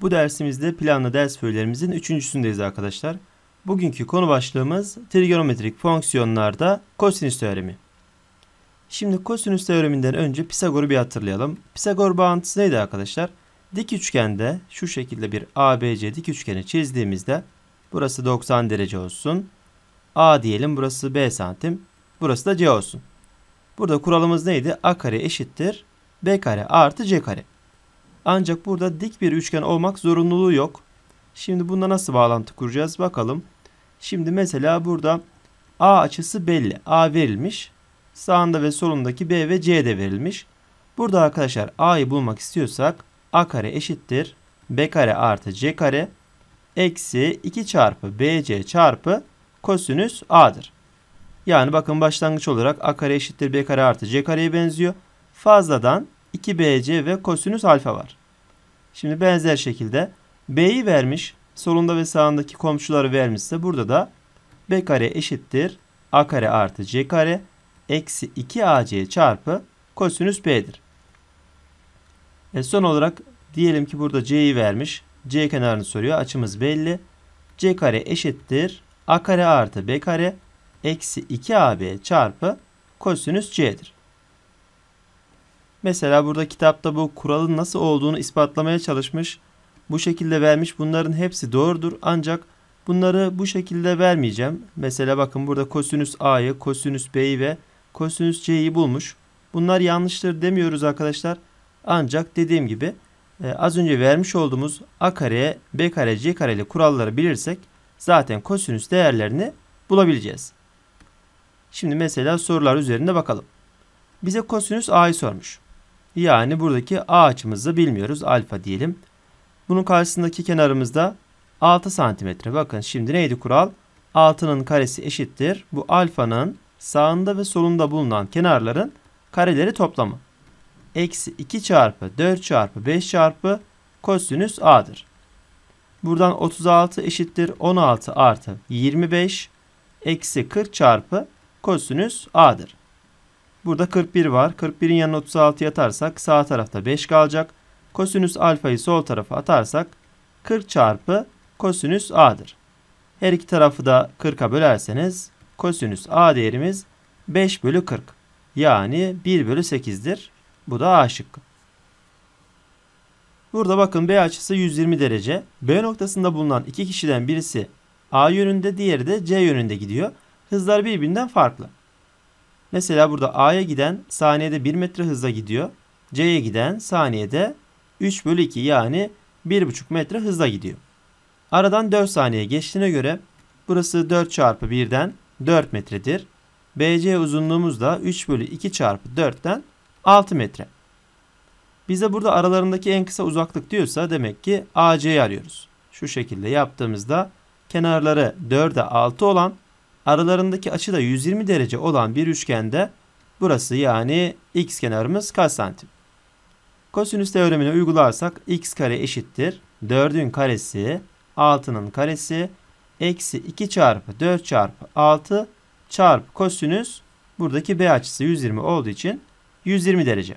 Bu dersimizde planlı ders föylerimizin üçüncüsündeyiz arkadaşlar. Bugünkü konu başlığımız trigonometrik fonksiyonlarda kosinüs teoremi. Şimdi kosinüs teoreminden önce Pisagor'u bir hatırlayalım. Pisagor bağıntısı neydi arkadaşlar? Dik üçgende şu şekilde bir ABC dik üçgeni çizdiğimizde burası 90 derece olsun. A diyelim burası B santim. Burası da C olsun. Burada kuralımız neydi? A kare eşittir B kare artı C kare. Ancak burada dik bir üçgen olmak zorunluluğu yok. Şimdi bunda nasıl bağlantı kuracağız bakalım. Şimdi mesela burada A açısı belli. A verilmiş. Sağında ve solundaki B ve C de verilmiş. Burada arkadaşlar A'yı bulmak istiyorsak A kare eşittir. B kare artı C kare eksi 2 çarpı BC çarpı kosinüs A'dır. Yani bakın başlangıç olarak A kare eşittir B kare artı C kareye benziyor. Fazladan 2bc ve kosinüs alfa var. Şimdi benzer şekilde b'yi vermiş, solunda ve sağındaki komşuları vermişse burada da b kare eşittir a kare artı c kare eksi 2ac çarpı kosinüs b'dir. E son olarak diyelim ki burada c'yi vermiş. c kenarını soruyor. Açımız belli. c kare eşittir a kare artı b kare eksi 2ab çarpı kosinüs c'dir. Mesela burada kitapta bu kuralın nasıl olduğunu ispatlamaya çalışmış. Bu şekilde vermiş bunların hepsi doğrudur ancak bunları bu şekilde vermeyeceğim. Mesela bakın burada kosinüs a'yı, kosinüs b'yi ve kosinüs c'yi bulmuş. Bunlar yanlıştır demiyoruz arkadaşlar. Ancak dediğim gibi e, az önce vermiş olduğumuz a Kare, b kare, c kareli kuralları bilirsek zaten kosinüs değerlerini bulabileceğiz. Şimdi mesela sorular üzerinde bakalım. Bize kosinüs a'yı sormuş. Yani buradaki A açımızı bilmiyoruz. Alfa diyelim. Bunun karşısındaki kenarımızda 6 santimetre. Bakın şimdi neydi kural? 6'nın karesi eşittir. Bu alfanın sağında ve solunda bulunan kenarların kareleri toplamı. Eksi 2 çarpı 4 çarpı 5 çarpı kosinüs A'dır. Buradan 36 eşittir 16 artı 25 eksi 40 çarpı kosinüs A'dır. Burada 41 var. 41'in yanına 36 atarsak sağ tarafta 5 kalacak. Kosinüs alfayı sol tarafa atarsak 40 çarpı kosinüs a'dır. Her iki tarafı da 40'a bölerseniz kosinüs a değerimiz 5 bölü 40 yani 1 bölü 8'dir. Bu da a şıkkı. Burada bakın B açısı 120 derece. B noktasında bulunan iki kişiden birisi A yönünde diğeri de C yönünde gidiyor. Hızlar birbirinden farklı. Mesela burada A'ya giden saniyede 1 metre hızla gidiyor. C'ye giden saniyede 3 bölü 2 yani 1,5 metre hızla gidiyor. Aradan 4 saniye geçtiğine göre burası 4 çarpı 1'den 4 metredir. BC uzunluğumuz da 3 bölü 2 çarpı 4'ten 6 metre. Bize burada aralarındaki en kısa uzaklık diyorsa demek ki AC'yi arıyoruz. Şu şekilde yaptığımızda kenarları 4'e 6 olan aralarındaki açı da 120 derece olan bir üçgende burası yani x kenarımız kaç santim? Kosinüs teoremini uygularsak x kare eşittir 4'ün karesi 6'nın karesi eksi 2 çarpı 4 çarpı 6 çarpı kosinüs buradaki b açısı 120 olduğu için 120 derece.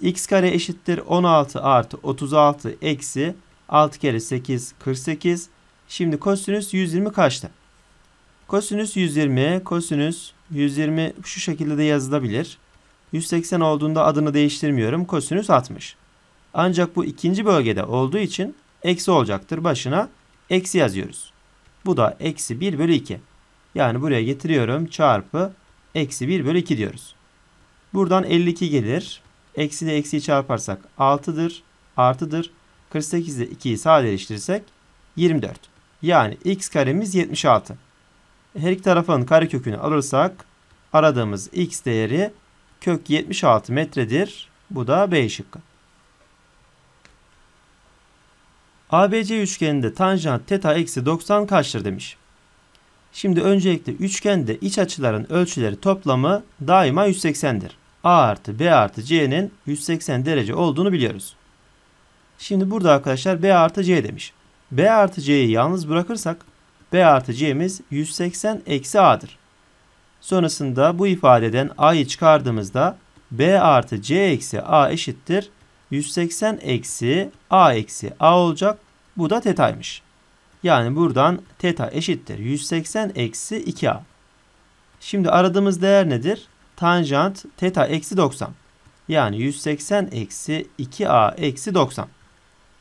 x kare eşittir 16 artı 36 eksi 6 kere 8 48. Şimdi kosinüs 120 kaçtı? Kosinüs 120, kosinüs 120 şu şekilde de yazılabilir. 180 olduğunda adını değiştirmiyorum. Kosinüs 60. Ancak bu ikinci bölgede olduğu için eksi olacaktır. Başına eksi yazıyoruz. Bu da eksi 1 bölü 2. Yani buraya getiriyorum çarpı eksi 1 bölü 2 diyoruz. Buradan 52 gelir. Eksi ile eksiyi çarparsak 6'dır. Artıdır. 48 ile 2'yi sadeleştirirsek 24. Yani x karemiz 76 her iki tarafın karekökünü alırsak aradığımız x değeri kök 76 metredir. Bu da B şıkkı. ABC üçgeninde tanjant teta eksi 90 kaçtır demiş. Şimdi öncelikle üçgende iç açıların ölçüleri toplamı daima 180'dir. A artı B artı C'nin 180 derece olduğunu biliyoruz. Şimdi burada arkadaşlar B artı C demiş. B artı C'yi yalnız bırakırsak B artı C'miz 180 eksi A'dır. Sonrasında bu ifadeden A'yı çıkardığımızda B artı C eksi A eşittir. 180 eksi A eksi A olacak. Bu da tetaymış. Yani buradan teta eşittir. 180 eksi 2A. Şimdi aradığımız değer nedir? Tanjant teta eksi 90. Yani 180 eksi 2A eksi 90.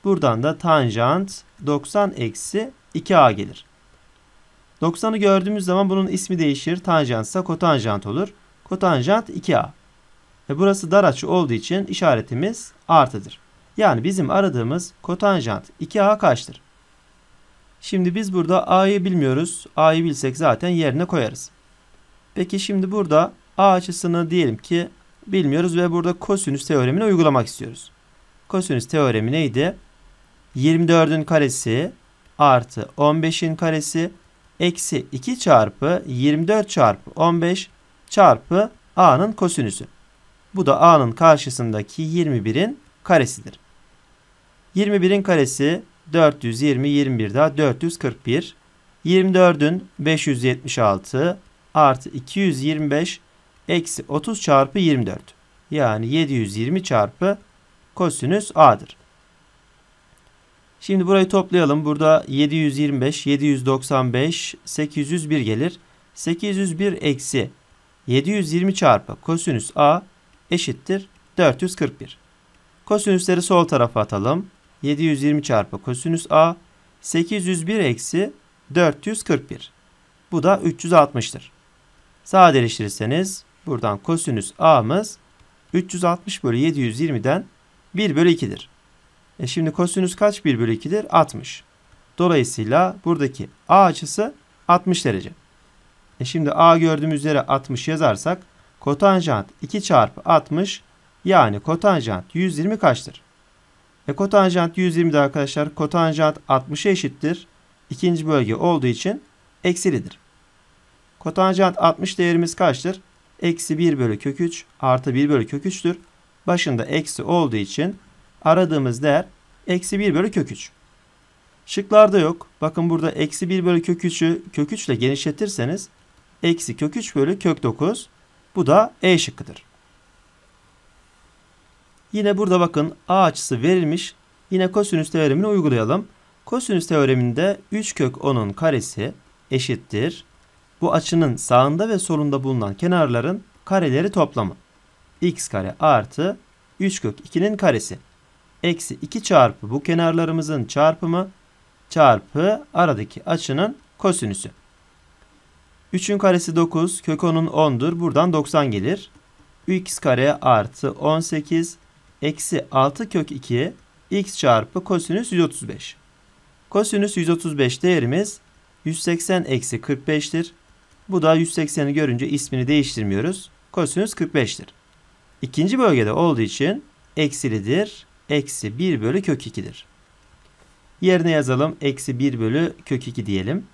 Buradan da tanjant 90 eksi 2A gelir. 90'ı gördüğümüz zaman bunun ismi değişir. Tanjantsa kotanjant olur. Kotanjant 2A. Ve burası dar açı olduğu için işaretimiz artıdır. Yani bizim aradığımız kotanjant 2A kaçtır? Şimdi biz burada A'yı bilmiyoruz. A'yı bilsek zaten yerine koyarız. Peki şimdi burada A açısını diyelim ki bilmiyoruz ve burada kosinüs teoremini uygulamak istiyoruz. Kosinüs teoremi neydi? 24'ün karesi artı 15'in karesi eksi 2 çarpı 24 çarpı 15 çarpı A'nın kosinüsü. Bu da A'nın karşısındaki 21'in karesidir. 21'in karesi 420, 21 daha 441. 24'ün 576 artı 225 eksi 30 çarpı 24. Yani 720 çarpı kosinüs A'dır. Şimdi burayı toplayalım. Burada 725, 795, 801 gelir. 801 eksi 720 çarpı kosinüs A eşittir 441. Kosinüsleri sol tarafa atalım. 720 çarpı kosinüs A 801 eksi 441. Bu da 360'tır. Sadeleştirirseniz buradan kosinüs A'mız 360 bölü 720'den 1 bölü 2'dir. E şimdi kosinüs kaç bir bölü 2'dir? 60. Dolayısıyla buradaki A açısı 60 derece. E şimdi A gördüğümüz üzere 60 yazarsak kotanjant 2 çarpı 60 yani kotanjant 120 kaçtır? E kotanjant 120'de arkadaşlar kotanjant 60'a eşittir. İkinci bölge olduğu için eksilidir. Kotanjant 60 değerimiz kaçtır? Eksi 1 bölü kök 3 artı 1 bölü kök 3'tür. Başında eksi olduğu için aradığımız değer eksi 1 bölü kök 3. Şıklarda yok. Bakın burada eksi 1 bölü kök 3'ü kök 3 ile genişletirseniz eksi kök 3 bölü kök 9 bu da E şıkkıdır. Yine burada bakın A açısı verilmiş. Yine kosinüs teoremini uygulayalım. Kosinüs teoreminde 3 kök 10'un karesi eşittir. Bu açının sağında ve solunda bulunan kenarların kareleri toplamı. x kare artı 3 kök 2'nin karesi eksi 2 çarpı bu kenarlarımızın çarpımı çarpı aradaki açının kosinüsü. 3'ün karesi 9, kök 10'un 10'dur. Buradan 90 gelir. x kare artı 18 eksi 6 kök 2 x çarpı kosinüs 135. Kosinüs 135 değerimiz 180 eksi 45'tir. Bu da 180'i görünce ismini değiştirmiyoruz. Kosinüs 45'tir. İkinci bölgede olduğu için eksilidir eksi 1 bölü kök 2'dir. Yerine yazalım. Eksi 1 bölü kök 2 diyelim.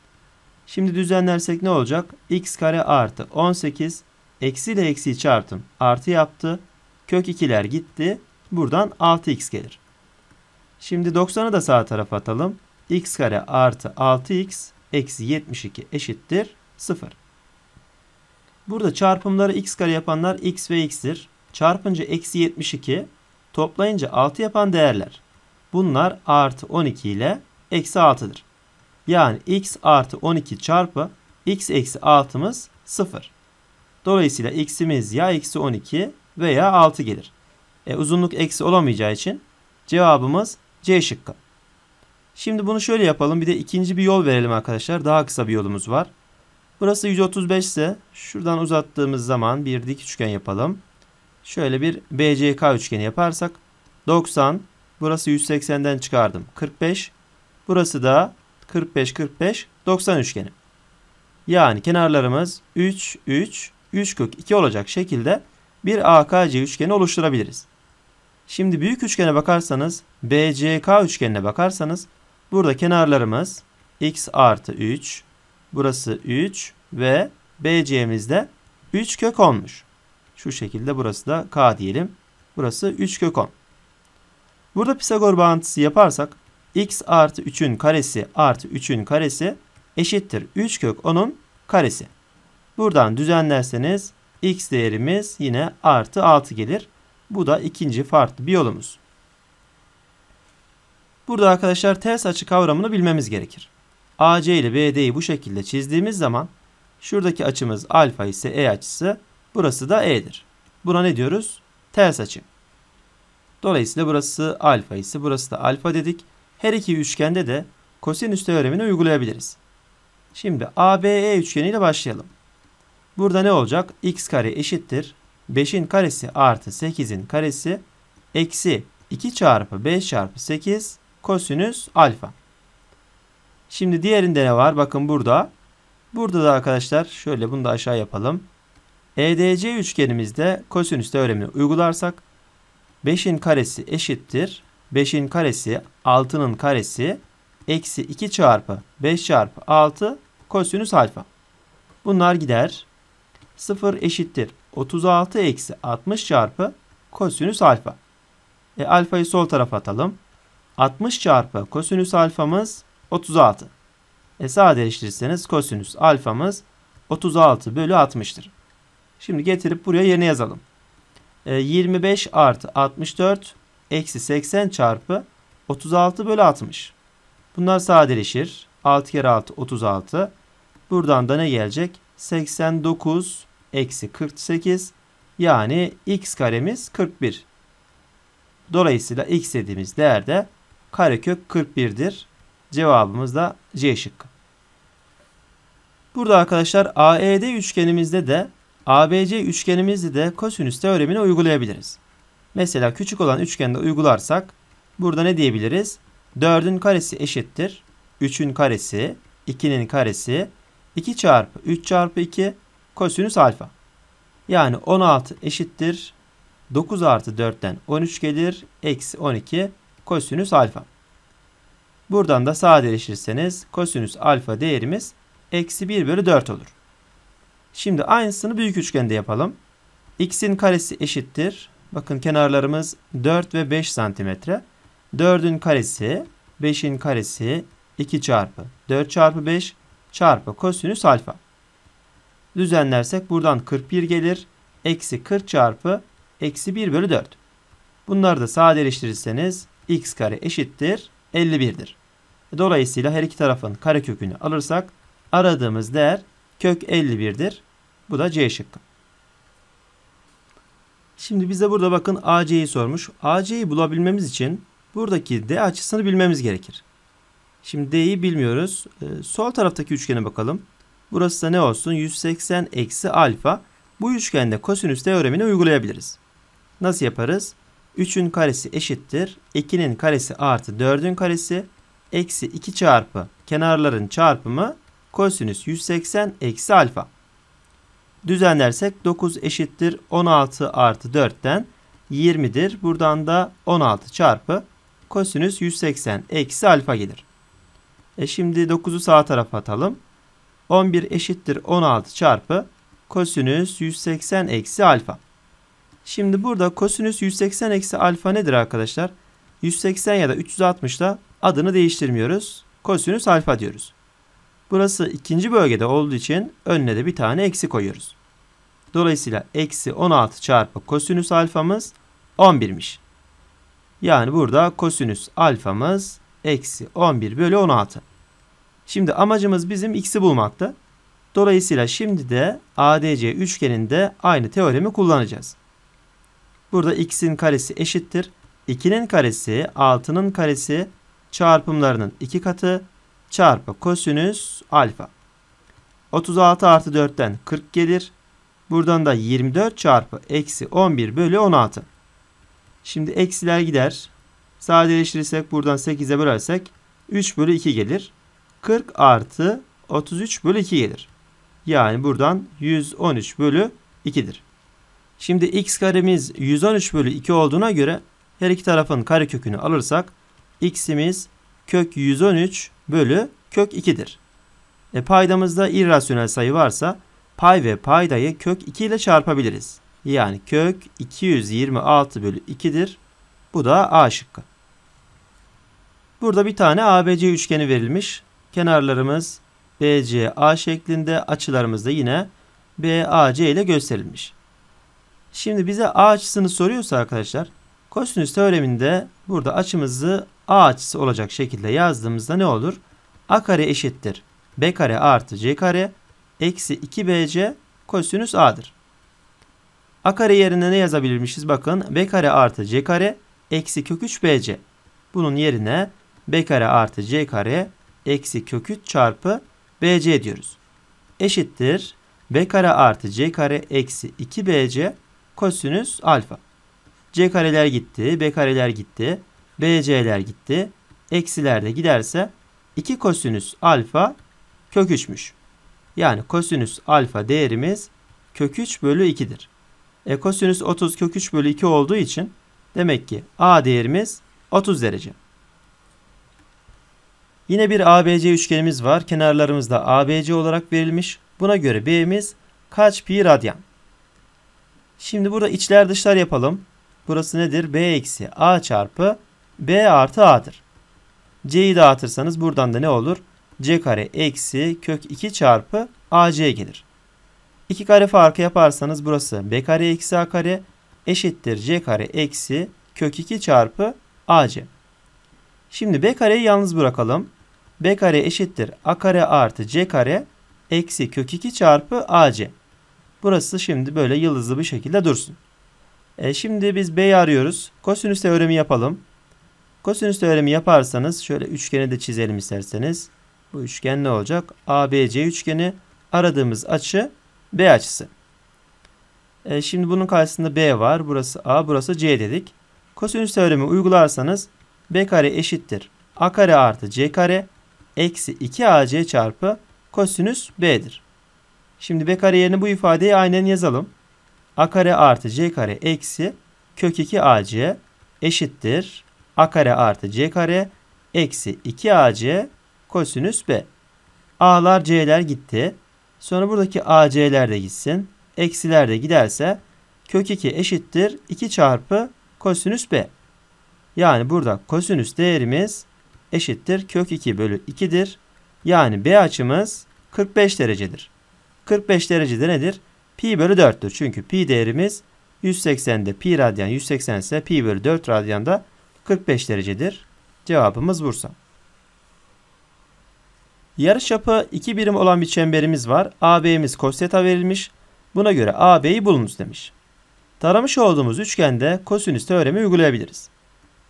Şimdi düzenlersek ne olacak? x kare artı 18 eksi ile eksi çarptım. Artı yaptı. Kök 2'ler gitti. Buradan 6x gelir. Şimdi 90'ı da sağ tarafa atalım. x kare artı 6x eksi 72 eşittir 0. Burada çarpımları x kare yapanlar x ve x'tir. Çarpınca eksi 72 toplayınca 6 yapan değerler. Bunlar artı 12 ile eksi 6'dır. Yani x artı 12 çarpı x eksi 6'mız 0. Dolayısıyla x'imiz ya eksi 12 veya 6 gelir. E, uzunluk eksi olamayacağı için cevabımız C şıkkı. Şimdi bunu şöyle yapalım. Bir de ikinci bir yol verelim arkadaşlar. Daha kısa bir yolumuz var. Burası 135 ise şuradan uzattığımız zaman bir dik üçgen yapalım. Şöyle bir BCK üçgeni yaparsak 90 burası 180'den çıkardım 45 burası da 45 45 90 üçgeni. Yani kenarlarımız 3 3 3 kök 2 olacak şekilde bir AKC üçgeni oluşturabiliriz. Şimdi büyük üçgene bakarsanız BCK üçgenine bakarsanız burada kenarlarımız x artı 3 burası 3 ve BC'mizde 3 kök olmuş. Şu şekilde burası da k diyelim. Burası 3 kök 10. Burada Pisagor bağıntısı yaparsak x artı 3'ün karesi artı 3'ün karesi eşittir 3 kök 10'un karesi. Buradan düzenlerseniz x değerimiz yine artı 6 gelir. Bu da ikinci farklı bir yolumuz. Burada arkadaşlar ters açı kavramını bilmemiz gerekir. AC ile BD'yi bu şekilde çizdiğimiz zaman şuradaki açımız alfa ise E açısı Burası da E'dir. Buna ne diyoruz? Ters açı. Dolayısıyla burası alfa ise burası da alfa dedik. Her iki üçgende de kosinüs teoremini uygulayabiliriz. Şimdi ABE üçgeniyle başlayalım. Burada ne olacak? x kare eşittir. 5'in karesi artı 8'in karesi eksi 2 çarpı 5 çarpı 8 kosinüs alfa. Şimdi diğerinde ne var? Bakın burada. Burada da arkadaşlar şöyle bunu da aşağı yapalım. EDC üçgenimizde kosinüs teoremini uygularsak 5'in karesi eşittir. 5'in karesi 6'nın karesi eksi 2 çarpı 5 çarpı 6 kosinüs alfa. Bunlar gider. 0 eşittir 36 eksi 60 çarpı kosinüs alfa. E, alfayı sol tarafa atalım. 60 çarpı kosinüs alfamız 36. E sadeleştirirseniz kosinüs alfamız 36 bölü 60'tır. Şimdi getirip buraya yerine yazalım. 25 ee, artı 64 eksi 80 çarpı 36 bölü 60. Bunlar sadeleşir. 6 kere 6 36. Buradan da ne gelecek? 89 eksi 48 yani x karemiz 41. Dolayısıyla x dediğimiz değer de karekök 41'dir. Cevabımız da C şıkkı. Burada arkadaşlar AED üçgenimizde de ABC üçgenimizi de kosinüs teoremini uygulayabiliriz. Mesela küçük olan üçgende uygularsak burada ne diyebiliriz? 4'ün karesi eşittir. 3'ün karesi, 2'nin karesi, 2 çarpı 3 çarpı 2 kosinüs alfa. Yani 16 eşittir. 9 artı 4'ten 13 gelir. Eksi 12 kosinüs alfa. Buradan da sadeleşirseniz kosinüs alfa değerimiz eksi 1 bölü 4 olur. Şimdi aynısını büyük üçgende yapalım. X'in karesi eşittir. Bakın kenarlarımız 4 ve 5 santimetre. 4'ün karesi, 5'in karesi 2 çarpı 4 çarpı 5 çarpı kosinüs alfa. Düzenlersek buradan 41 gelir. Eksi 40 çarpı eksi 1 bölü 4. Bunları da sadeleştirirseniz x kare eşittir 51'dir. Dolayısıyla her iki tarafın karekökünü alırsak aradığımız değer kök 51'dir. Bu da C şıkkı. Şimdi bize burada bakın AC'yi sormuş. AC'yi bulabilmemiz için buradaki D açısını bilmemiz gerekir. Şimdi D'yi bilmiyoruz. Ee, sol taraftaki üçgene bakalım. Burası da ne olsun? 180 eksi alfa. Bu üçgende kosinüs teoremini uygulayabiliriz. Nasıl yaparız? 3'ün karesi eşittir. 2'nin karesi artı 4'ün karesi. Eksi 2 çarpı kenarların çarpımı kosinüs 180 eksi alfa. Düzenlersek 9 eşittir 16 artı 4'ten 20'dir. Buradan da 16 çarpı kosinüs 180 eksi alfa gelir. E şimdi 9'u sağ tarafa atalım. 11 eşittir 16 çarpı kosinüs 180 eksi alfa. Şimdi burada kosinüs 180 eksi alfa nedir arkadaşlar? 180 ya da 360 ile adını değiştirmiyoruz. Kosinüs alfa diyoruz. Burası ikinci bölgede olduğu için önüne de bir tane eksi koyuyoruz. Dolayısıyla eksi 16 çarpı kosinüs alfamız 11'miş. Yani burada kosinüs alfamız eksi 11 bölü 16. Şimdi amacımız bizim x'i bulmakta. Dolayısıyla şimdi de ADC üçgeninde aynı teoremi kullanacağız. Burada x'in karesi eşittir. 2'nin karesi 6'nın karesi çarpımlarının 2 katı çarpı kosinüs alfa. 36 artı 4'ten 40 gelir. Buradan da 24 çarpı eksi 11 bölü 16. Şimdi eksiler gider. Sadeleştirirsek buradan 8'e bölersek 3 bölü 2 gelir. 40 artı 33 bölü 2 gelir. Yani buradan 113 bölü 2'dir. Şimdi x karemiz 113 bölü 2 olduğuna göre her iki tarafın karekökünü alırsak x'imiz kök 113 bölü kök 2'dir. E paydamızda irrasyonel sayı varsa pay ve paydayı kök 2 ile çarpabiliriz. Yani kök 226 bölü 2'dir. Bu da A şıkkı. Burada bir tane ABC üçgeni verilmiş. Kenarlarımız BCA şeklinde açılarımız da yine BAC ile gösterilmiş. Şimdi bize A açısını soruyorsa arkadaşlar kosinüs teoreminde burada açımızı A açısı olacak şekilde yazdığımızda ne olur? A kare eşittir. B kare artı C kare eksi 2BC kosinüs A'dır. A kare yerine ne yazabilirmişiz? Bakın B kare artı C kare eksi kök 3BC. Bunun yerine B kare artı C kare eksi kök 3 çarpı BC diyoruz. Eşittir B kare artı C kare eksi 2BC kosinüs alfa. C kareler gitti. B kareler gitti. BC'ler gitti. Eksiler de giderse 2 kosinüs alfa kök 3'müş. Yani kosinüs alfa değerimiz kök 3 bölü 2'dir. E kosinüs 30 kök 3 bölü 2 olduğu için demek ki A değerimiz 30 derece. Yine bir ABC üçgenimiz var. Kenarlarımız da ABC olarak verilmiş. Buna göre B'miz kaç pi radyan? Şimdi burada içler dışlar yapalım. Burası nedir? B eksi A çarpı B artı A'dır. C'yi dağıtırsanız buradan da ne olur? C kare eksi kök 2 çarpı AC gelir. 2 kare farkı yaparsanız burası B kare eksi A kare eşittir C kare eksi kök 2 çarpı AC. Şimdi B kareyi yalnız bırakalım. B kare eşittir A kare artı C kare eksi kök 2 çarpı AC. Burası şimdi böyle yıldızlı bir şekilde dursun. E şimdi biz B'yi arıyoruz. Kosinüs teoremi yapalım. Kosinüs teoremi yaparsanız şöyle üçgeni de çizelim isterseniz. Bu üçgen ne olacak? ABC üçgeni aradığımız açı B açısı. E, şimdi bunun karşısında B var. Burası A, burası C dedik. Kosinüs teoremi uygularsanız B kare eşittir. A kare artı C kare eksi 2AC çarpı kosinüs B'dir. Şimdi B kare yerine bu ifadeyi aynen yazalım. A kare artı C kare eksi kök 2AC eşittir a kare artı c kare eksi 2ac kosinüs b. A'lar c'ler gitti. Sonra buradaki A C'ler de gitsin. Eksiler de giderse kök 2 eşittir 2 çarpı kosinüs b. Yani burada kosinüs değerimiz eşittir kök 2 bölü 2'dir. Yani b açımız 45 derecedir. 45 derecede nedir? Pi bölü 4'tür. Çünkü pi değerimiz 180'de pi radyan 180 ise pi bölü 4 radyan da 45 derecedir. Cevabımız Bursa. Yarış yapı 2 birim olan bir çemberimiz var. AB'miz cos theta verilmiş. Buna göre AB'yi bulunuz demiş. Taramış olduğumuz üçgende kosinüs teoremi uygulayabiliriz.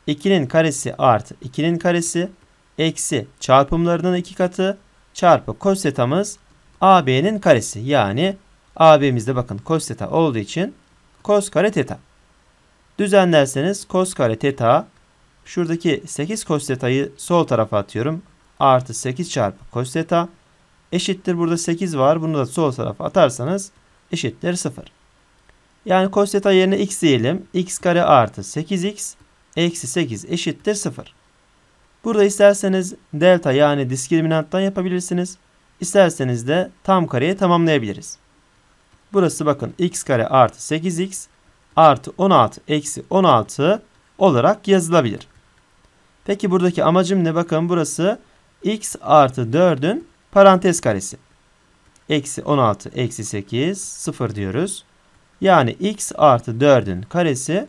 2'nin karesi artı 2'nin karesi eksi çarpımlarının iki katı çarpı cos AB'nin karesi. Yani AB'mizde bakın cos teta olduğu için kos kare teta. Düzenlerseniz kos kare teta Şuradaki 8 cos theta'yı sol tarafa atıyorum. Artı 8 çarpı cos theta eşittir. Burada 8 var. Bunu da sol tarafa atarsanız eşittir 0. Yani cos theta yerine x diyelim. x kare artı 8x eksi 8 eşittir 0. Burada isterseniz delta yani diskriminanttan yapabilirsiniz. İsterseniz de tam kareye tamamlayabiliriz. Burası bakın x kare artı 8x artı 16 eksi 16 olarak yazılabilir. Peki buradaki amacım ne? Bakın burası x artı 4'ün parantez karesi. Eksi 16 eksi 8 0 diyoruz. Yani x artı 4'ün karesi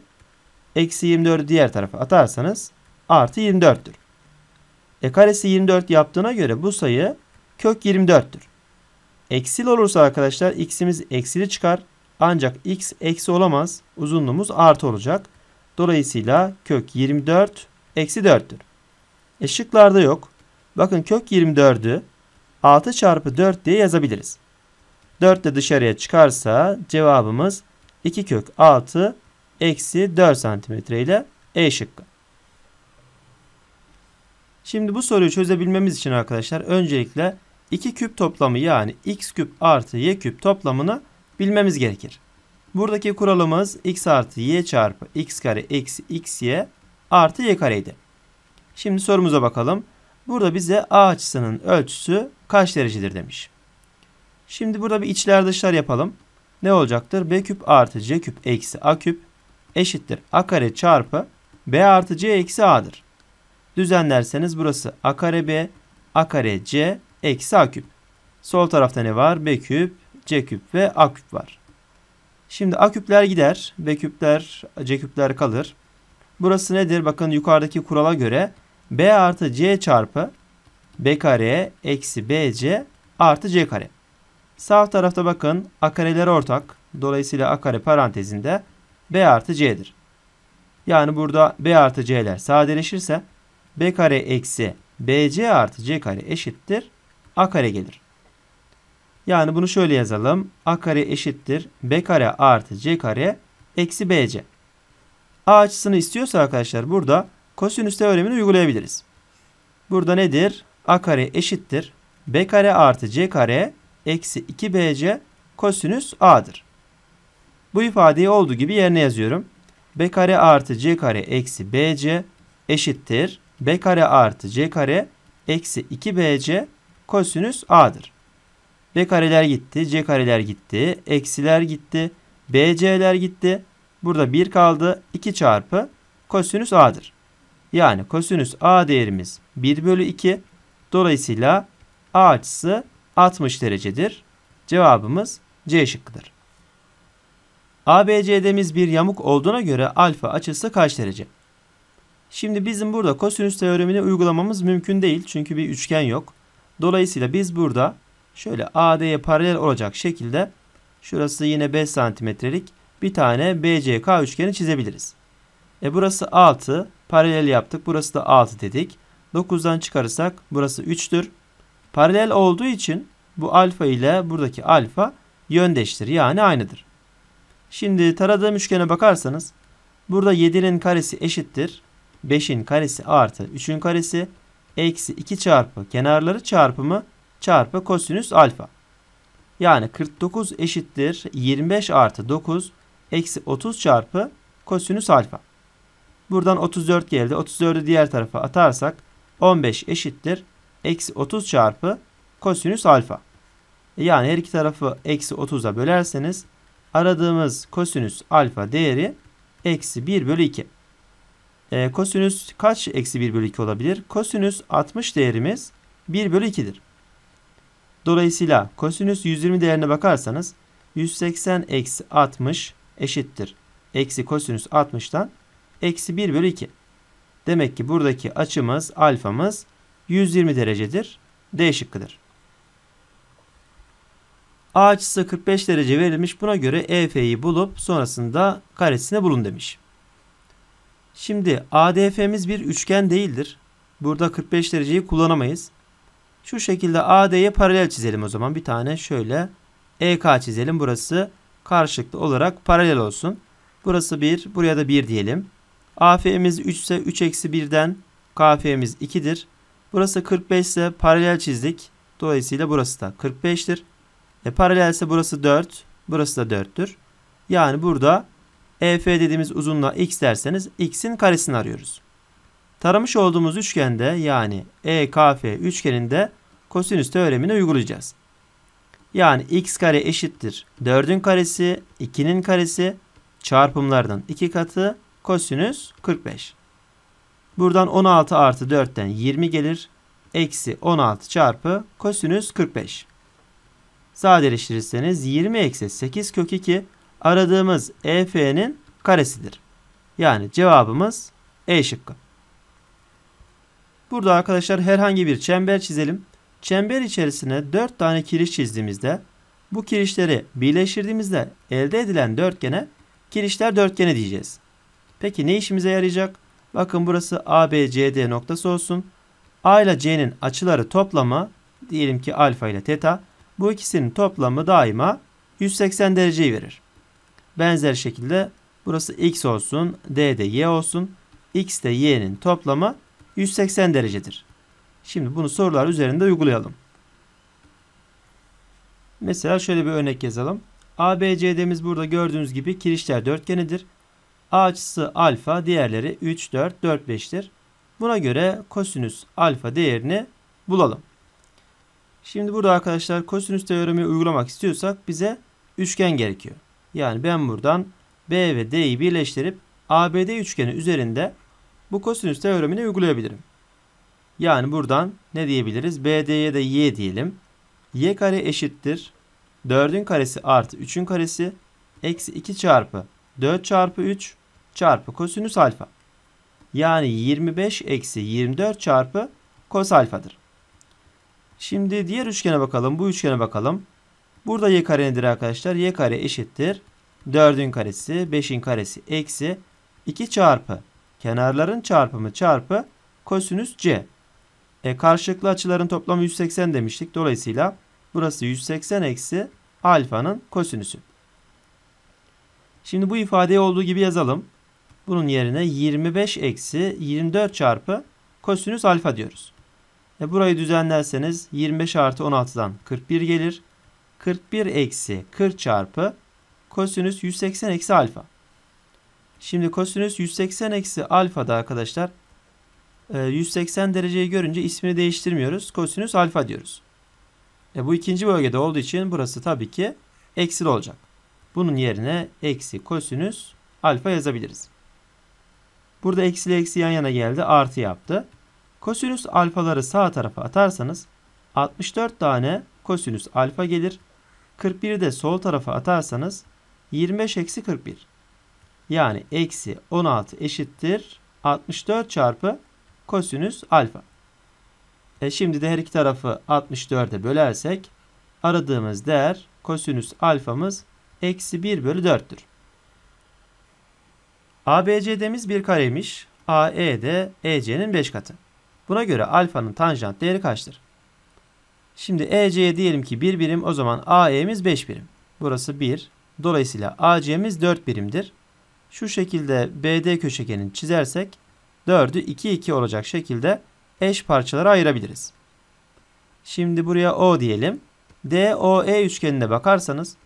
eksi 24'ü diğer tarafa atarsanız artı 24'tür. E karesi 24 yaptığına göre bu sayı kök 24'tür. Eksil olursa arkadaşlar x'imiz eksili çıkar. Ancak x eksi olamaz. Uzunluğumuz artı olacak. Dolayısıyla kök 24 eksi 4'tür. E yok. Bakın kök 24'ü 6 çarpı 4 diye yazabiliriz. 4 de dışarıya çıkarsa cevabımız 2 kök 6 eksi 4 santimetre ile E şıkkı. Şimdi bu soruyu çözebilmemiz için arkadaşlar öncelikle 2 küp toplamı yani x küp artı y küp toplamını bilmemiz gerekir. Buradaki kuralımız x artı y çarpı x kare eksi y artı y kareydi. Şimdi sorumuza bakalım. Burada bize a açısının ölçüsü kaç derecedir demiş. Şimdi burada bir içler dışlar yapalım. Ne olacaktır? b küp artı c küp eksi a küp eşittir a kare çarpı b artı c eksi a'dır. Düzenlerseniz burası a kare b, a kare c eksi a küp. Sol tarafta ne var? b küp, c küp ve a küp var. Şimdi a küpler gider, b küpler, c küpler kalır. Burası nedir? Bakın yukarıdaki kurala göre B artı C çarpı B kare eksi BC artı C kare. Sağ tarafta bakın A kareler ortak. Dolayısıyla A kare parantezinde B artı C'dir. Yani burada B artı C'ler sadeleşirse B kare eksi BC artı C kare eşittir. A kare gelir. Yani bunu şöyle yazalım. A kare eşittir. B kare artı C kare eksi BC. A açısını istiyorsa arkadaşlar burada kosinüs teoremini uygulayabiliriz. Burada nedir? A kare eşittir. B kare artı C kare eksi 2BC kosinüs A'dır. Bu ifadeyi olduğu gibi yerine yazıyorum. B kare artı C kare eksi BC eşittir. B kare artı C kare eksi 2BC kosinüs A'dır. B kareler gitti, C kareler gitti, eksiler gitti, BC'ler gitti. Burada 1 kaldı. 2 çarpı kosinüs a'dır. Yani kosinüs a değerimiz 1 bölü 2. Dolayısıyla a açısı 60 derecedir. Cevabımız C şıkkıdır. ABCD'miz bir yamuk olduğuna göre alfa açısı kaç derece? Şimdi bizim burada kosinüs teoremini uygulamamız mümkün değil. Çünkü bir üçgen yok. Dolayısıyla biz burada şöyle AD'ye paralel olacak şekilde şurası yine 5 santimetrelik bir tane BCK üçgeni çizebiliriz. E burası 6. Paralel yaptık. Burası da 6 dedik. 9'dan çıkarırsak burası 3'tür. Paralel olduğu için bu alfa ile buradaki alfa yöndeştir. Yani aynıdır. Şimdi taradığım üçgene bakarsanız burada 7'nin karesi eşittir. 5'in karesi artı 3'ün karesi eksi 2 çarpı kenarları çarpımı çarpı kosinüs alfa. Yani 49 eşittir 25 artı 9 eksi 30 çarpı kosinüs alfa. Buradan 34 geldi. 34'ü diğer tarafa atarsak 15 eşittir. Eksi 30 çarpı kosinüs alfa. Yani her iki tarafı eksi 30'a bölerseniz aradığımız kosinüs alfa değeri eksi 1 bölü 2. E, kosinüs kaç eksi 1 bölü 2 olabilir? Kosinüs 60 değerimiz 1 bölü 2'dir. Dolayısıyla kosinüs 120 değerine bakarsanız 180 eksi 60 eşittir. Eksi kosinüs 60'tan eksi 1 bölü 2. Demek ki buradaki açımız alfamız 120 derecedir. D şıkkıdır. A açısı 45 derece verilmiş. Buna göre EF'yi bulup sonrasında karesine bulun demiş. Şimdi ADF'miz bir üçgen değildir. Burada 45 dereceyi kullanamayız. Şu şekilde AD'ye paralel çizelim o zaman. Bir tane şöyle EK çizelim. Burası karşılıklı olarak paralel olsun. Burası 1, buraya da 1 diyelim. AF'miz 3 ise 3 eksi 1'den KF'miz 2'dir. Burası 45 ise paralel çizdik. Dolayısıyla burası da 45'tir. E ise burası 4, burası da 4'tür. Yani burada EF dediğimiz uzunluğa x derseniz x'in karesini arıyoruz. Taramış olduğumuz üçgende yani EKF üçgeninde kosinüs teoremini uygulayacağız. Yani x kare eşittir 4'ün karesi 2'nin karesi çarpımlardan 2 katı kosinüs 45. Buradan 16 artı 4'ten 20 gelir. Eksi 16 çarpı kosinüs 45. Sadeleştirirseniz 20 eksi 8 kök 2 aradığımız EF'nin karesidir. Yani cevabımız E şıkkı. Burada arkadaşlar herhangi bir çember çizelim. Çember içerisine 4 tane kiriş çizdiğimizde bu kirişleri birleştirdiğimizde elde edilen dörtgene kirişler dörtgeni diyeceğiz. Peki ne işimize yarayacak? Bakın burası ABCD noktası olsun. A ile C'nin açıları toplamı diyelim ki alfa ile teta bu ikisinin toplamı daima 180 dereceyi verir. Benzer şekilde burası x olsun, d de y olsun. x de y'nin toplamı 180 derecedir. Şimdi bunu sorular üzerinde uygulayalım. Mesela şöyle bir örnek yazalım. ABCD'miz burada gördüğünüz gibi kirişler dörtgenidir. A açısı alfa, diğerleri 3, 4, 4, 5'tir. Buna göre kosinüs alfa değerini bulalım. Şimdi burada arkadaşlar kosinüs teoremi uygulamak istiyorsak bize üçgen gerekiyor. Yani ben buradan B ve D'yi birleştirip ABD üçgeni üzerinde bu kosinüs teoremini uygulayabilirim. Yani buradan ne diyebiliriz? BD'ye de y diyelim. y kare eşittir. 4'ün karesi artı 3'ün karesi eksi 2 çarpı 4 çarpı 3 çarpı kosinüs alfa. Yani 25 eksi 24 çarpı kos alfadır. Şimdi diğer üçgene bakalım. Bu üçgene bakalım. Burada y kare nedir arkadaşlar? y kare eşittir. 4'ün karesi 5'in karesi eksi 2 çarpı kenarların çarpımı çarpı kosinüs c. E, karşılıklı açıların toplamı 180 demiştik. Dolayısıyla burası 180 eksi alfanın kosinüsü. Şimdi bu ifadeyi olduğu gibi yazalım. Bunun yerine 25 eksi 24 çarpı kosinüs alfa diyoruz. E burayı düzenlerseniz 25 artı 16'dan 41 gelir. 41 eksi 40 çarpı kosinüs 180 eksi alfa. Şimdi kosinüs 180 eksi alfa da arkadaşlar 180 ee, dereceyi görünce ismini değiştirmiyoruz. Kosinüs alfa diyoruz. E bu ikinci bölgede olduğu için burası tabii ki eksil olacak. Bunun yerine eksi kosinüs alfa yazabiliriz. Burada eksi eksi yan yana geldi artı yaptı. Kosinüs alfaları sağ tarafa atarsanız 64 tane kosinüs alfa gelir. 41'i de sol tarafa atarsanız 25 eksi 41. Yani eksi 16 eşittir 64 çarpı kosinüs alfa. E şimdi de her iki tarafı 64'e bölersek aradığımız değer kosinüs alfamız eksi 1 bölü 4'tür. ABCD'miz bir kareymiş. AE de EC'nin 5 katı. Buna göre alfanın tanjant değeri kaçtır? Şimdi EC'ye diyelim ki 1 birim o zaman AE'miz 5 birim. Burası 1. Dolayısıyla AC'miz 4 birimdir. Şu şekilde BD köşegenini çizersek 4'ü 2 2 olacak şekilde eş parçalara ayırabiliriz. Şimdi buraya O diyelim. DOE üçgenine bakarsanız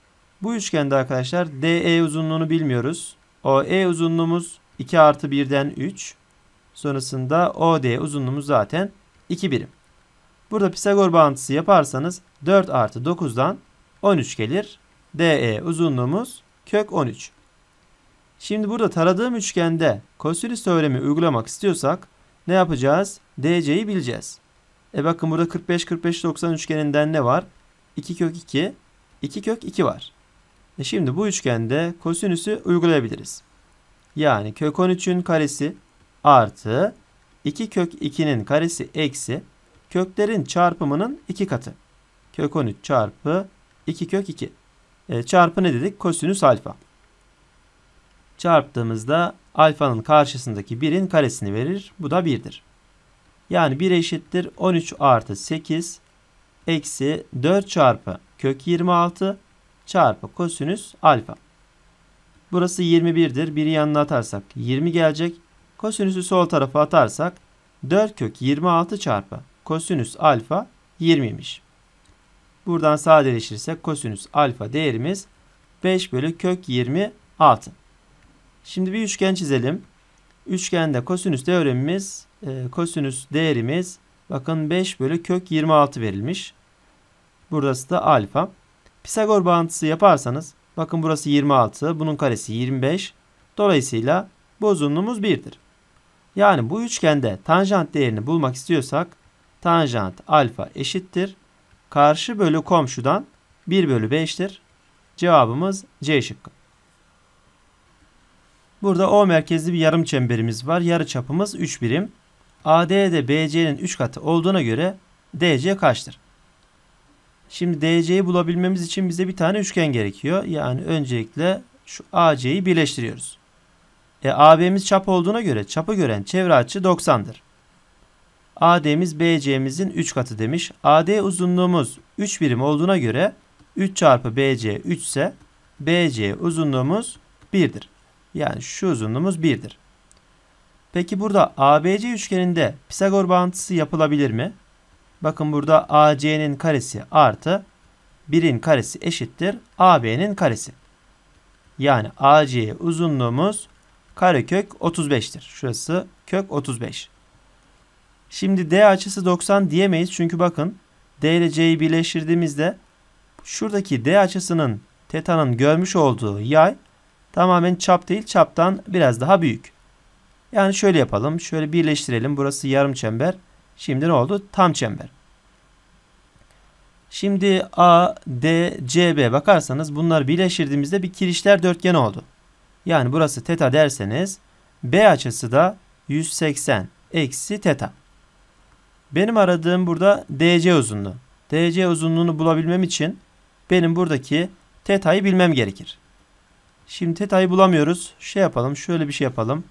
bu üçgende arkadaşlar DE uzunluğunu bilmiyoruz. OE uzunluğumuz 2 artı 1'den 3. Sonrasında OD uzunluğumuz zaten 2 birim. Burada Pisagor bağıntısı yaparsanız 4 artı 9'dan 13 gelir. DE uzunluğumuz kök 13. Şimdi burada taradığım üçgende kosinüs teoremi uygulamak istiyorsak ne yapacağız? DC'yi bileceğiz. E bakın burada 45-45-90 üçgeninden ne var? 2 kök 2, 2 kök 2 var. E şimdi bu üçgende kosinüsü uygulayabiliriz. Yani kök 13'ün karesi artı 2 kök 2'nin karesi eksi köklerin çarpımının 2 katı. Kök 13 çarpı 2 kök 2. E, çarpı ne dedik? Kosinüs alfa çarptığımızda alfanın karşısındaki 1'in karesini verir. Bu da 1'dir. Yani 1 eşittir 13 artı 8 eksi 4 çarpı kök 26 çarpı kosinüs alfa. Burası 21'dir. Biri yanına atarsak 20 gelecek. Kosinüsü sol tarafa atarsak 4 kök 26 çarpı kosinüs alfa 20'ymiş. Buradan sadeleşirsek kosinüs alfa değerimiz 5 bölü kök 26. Şimdi bir üçgen çizelim. Üçgende kosinüs teoremimiz, e, kosinüs değerimiz bakın 5 bölü kök 26 verilmiş. Burası da alfa. Pisagor bağıntısı yaparsanız bakın burası 26, bunun karesi 25. Dolayısıyla bu bozunluğumuz 1'dir. Yani bu üçgende tanjant değerini bulmak istiyorsak tanjant alfa eşittir. Karşı bölü komşudan 1 bölü 5'tir. Cevabımız C şıkkı. Burada O merkezli bir yarım çemberimiz var. Yarı çapımız 3 birim. AD de BC'nin 3 katı olduğuna göre DC kaçtır? Şimdi DC'yi bulabilmemiz için bize bir tane üçgen gerekiyor. Yani öncelikle şu AC'yi birleştiriyoruz. E, AB'miz çap olduğuna göre çapı gören çevre açı 90'dır. AD'miz BC'mizin 3 katı demiş. AD uzunluğumuz 3 birim olduğuna göre 3 çarpı BC 3 ise BC uzunluğumuz 1'dir. Yani şu uzunluğumuz 1'dir. Peki burada ABC üçgeninde Pisagor bağıntısı yapılabilir mi? Bakın burada AC'nin karesi artı 1'in karesi eşittir AB'nin karesi. Yani AC uzunluğumuz karekök 35'tir. Şurası kök 35. Şimdi D açısı 90 diyemeyiz çünkü bakın D ile C'yi birleştirdiğimizde şuradaki D açısının tetanın görmüş olduğu yay Tamamen çap değil çaptan biraz daha büyük. Yani şöyle yapalım. Şöyle birleştirelim. Burası yarım çember. Şimdi ne oldu? Tam çember. Şimdi A, D, C, B bakarsanız bunlar birleştirdiğimizde bir kirişler dörtgen oldu. Yani burası teta derseniz B açısı da 180 eksi teta. Benim aradığım burada DC uzunluğu. DC uzunluğunu bulabilmem için benim buradaki teta'yı bilmem gerekir. Şimdi teta'yı bulamıyoruz. Şey yapalım. Şöyle bir şey yapalım.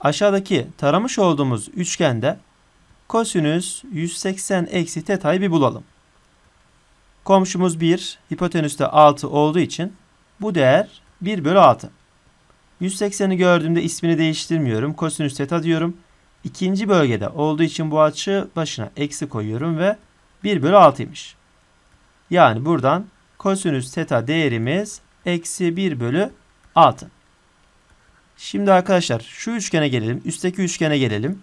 Aşağıdaki taramış olduğumuz üçgende kosinüs 180 eksi teta'yı bir bulalım. Komşumuz 1, hipotenüs de 6 olduğu için bu değer 1 bölü 6. 180'i gördüğümde ismini değiştirmiyorum. Kosinüs teta diyorum. İkinci bölgede olduğu için bu açı başına eksi koyuyorum ve 1 bölü 6'ymış. Yani buradan kosinüs teta değerimiz eksi 1 bölü altın. Şimdi arkadaşlar şu üçgene gelelim. Üstteki üçgene gelelim.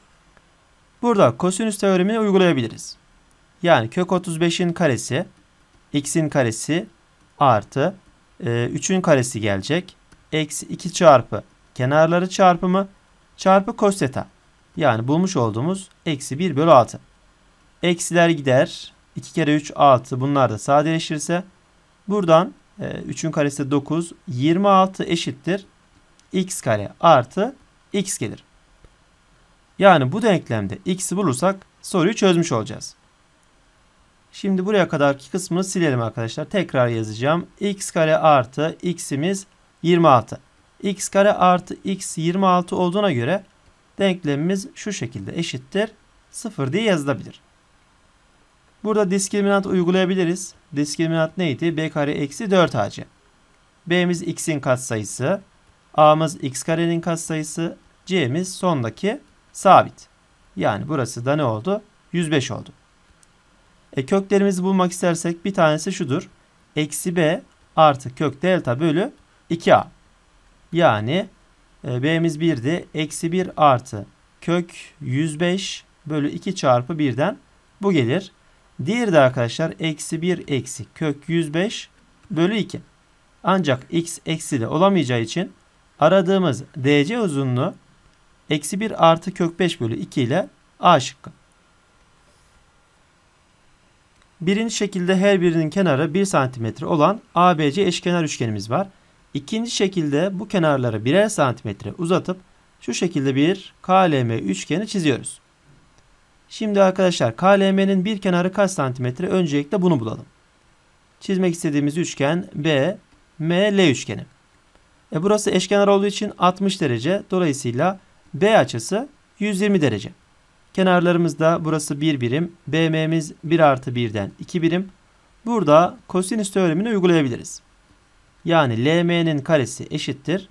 Burada kosinüs teoremini uygulayabiliriz. Yani kök 35'in karesi x'in karesi artı e, 3'ün karesi gelecek. Eksi 2 çarpı kenarları çarpımı çarpı cos theta. Yani bulmuş olduğumuz eksi 1 bölü 6. Eksiler gider. 2 kere 3 6 bunlar da sadeleşirse buradan 3'ün karesi 9. 26 eşittir. x kare artı x gelir. Yani bu denklemde x'i bulursak soruyu çözmüş olacağız. Şimdi buraya kadarki kısmını silelim arkadaşlar. Tekrar yazacağım. x kare artı x'imiz 26. x kare artı x 26 olduğuna göre denklemimiz şu şekilde eşittir. 0 diye yazılabilir. Burada diskriminant uygulayabiliriz. Diskriminant neydi? b kare eksi 4 ac. b'miz x'in katsayısı. a'mız x karenin katsayısı. c'miz sondaki sabit. Yani burası da ne oldu? 105 oldu. E köklerimizi bulmak istersek bir tanesi şudur. Eksi b artı kök delta bölü 2a. Yani e, b'miz 1'di. Eksi 1 artı kök 105 bölü 2 çarpı 1'den bu gelir. Diğeri de arkadaşlar eksi 1 eksi kök 105 bölü 2. Ancak x eksi de olamayacağı için aradığımız dc uzunluğu eksi 1 artı kök 5 bölü 2 ile a şıkkı. Birinci şekilde her birinin kenarı 1 cm olan ABC eşkenar üçgenimiz var. İkinci şekilde bu kenarları birer santimetre uzatıp şu şekilde bir KLM üçgeni çiziyoruz. Şimdi arkadaşlar KLM'nin bir kenarı kaç santimetre? Öncelikle bunu bulalım. Çizmek istediğimiz üçgen B, M, L üçgeni. E burası eşkenar olduğu için 60 derece. Dolayısıyla B açısı 120 derece. Kenarlarımızda burası 1 birim. BM'miz 1 artı 1'den 2 birim. Burada kosinüs teoremini uygulayabiliriz. Yani LM'nin karesi eşittir.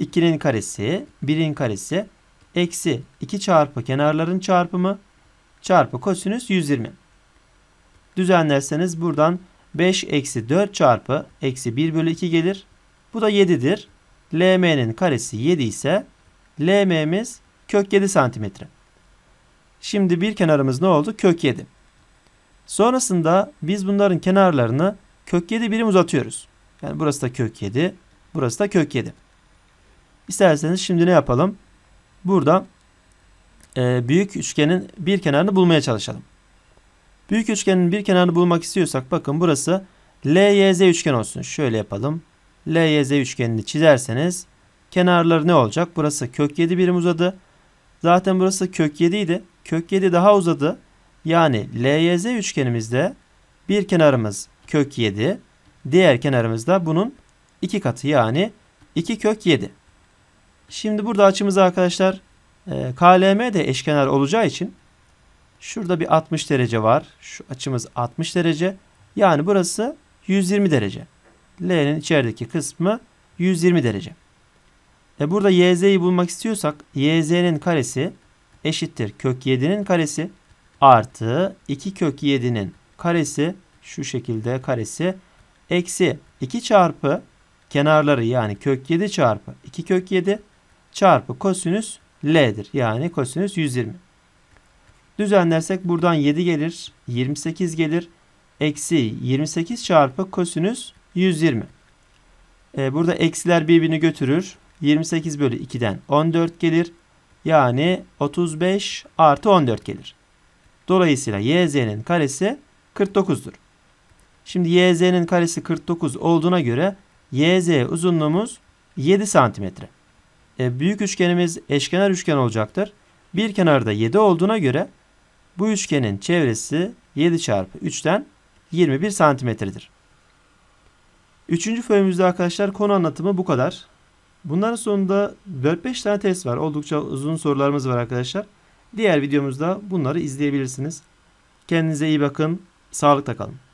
2'nin karesi, 1'in karesi, eksi 2 çarpı kenarların çarpımı çarpı kosinüs 120. Düzenlerseniz buradan 5 eksi 4 çarpı eksi 1 bölü 2 gelir. Bu da 7'dir. LM'nin karesi 7 ise LM'miz kök 7 santimetre. Şimdi bir kenarımız ne oldu? Kök 7. Sonrasında biz bunların kenarlarını kök 7 birim uzatıyoruz. Yani burası da kök 7. Burası da kök 7. İsterseniz şimdi ne yapalım? Burada ee, büyük üçgenin bir kenarını bulmaya çalışalım. Büyük üçgenin bir kenarını bulmak istiyorsak bakın burası LYZ üçgen olsun. Şöyle yapalım. LYZ üçgenini çizerseniz kenarları ne olacak? Burası kök 7 birim uzadı. Zaten burası kök 7 idi. Kök 7 daha uzadı. Yani LYZ üçgenimizde bir kenarımız kök 7. Diğer kenarımız da bunun 2 katı yani 2 kök 7. Şimdi burada açımızı arkadaşlar ee, KLM de eşkenar olacağı için şurada bir 60 derece var. Şu açımız 60 derece. Yani burası 120 derece. L'nin içerideki kısmı 120 derece. E burada YZ'yi bulmak istiyorsak YZ'nin karesi eşittir kök 7'nin karesi artı 2 kök 7'nin karesi şu şekilde karesi eksi 2 çarpı kenarları yani kök 7 çarpı 2 kök 7 çarpı kosinüs L'dir. Yani kosinüs 120. Düzenlersek buradan 7 gelir. 28 gelir. Eksi 28 çarpı kosinüs 120. Ee, burada eksiler birbirini götürür. 28 bölü 2'den 14 gelir. Yani 35 artı 14 gelir. Dolayısıyla YZ'nin karesi 49'dur. Şimdi YZ'nin karesi 49 olduğuna göre YZ uzunluğumuz 7 santimetre e, büyük üçgenimiz eşkenar üçgen olacaktır. Bir da 7 olduğuna göre bu üçgenin çevresi 7 çarpı 3'ten 21 santimetredir. Üçüncü bölümümüzde arkadaşlar konu anlatımı bu kadar. Bunların sonunda 4-5 tane test var. Oldukça uzun sorularımız var arkadaşlar. Diğer videomuzda bunları izleyebilirsiniz. Kendinize iyi bakın. Sağlıkla kalın.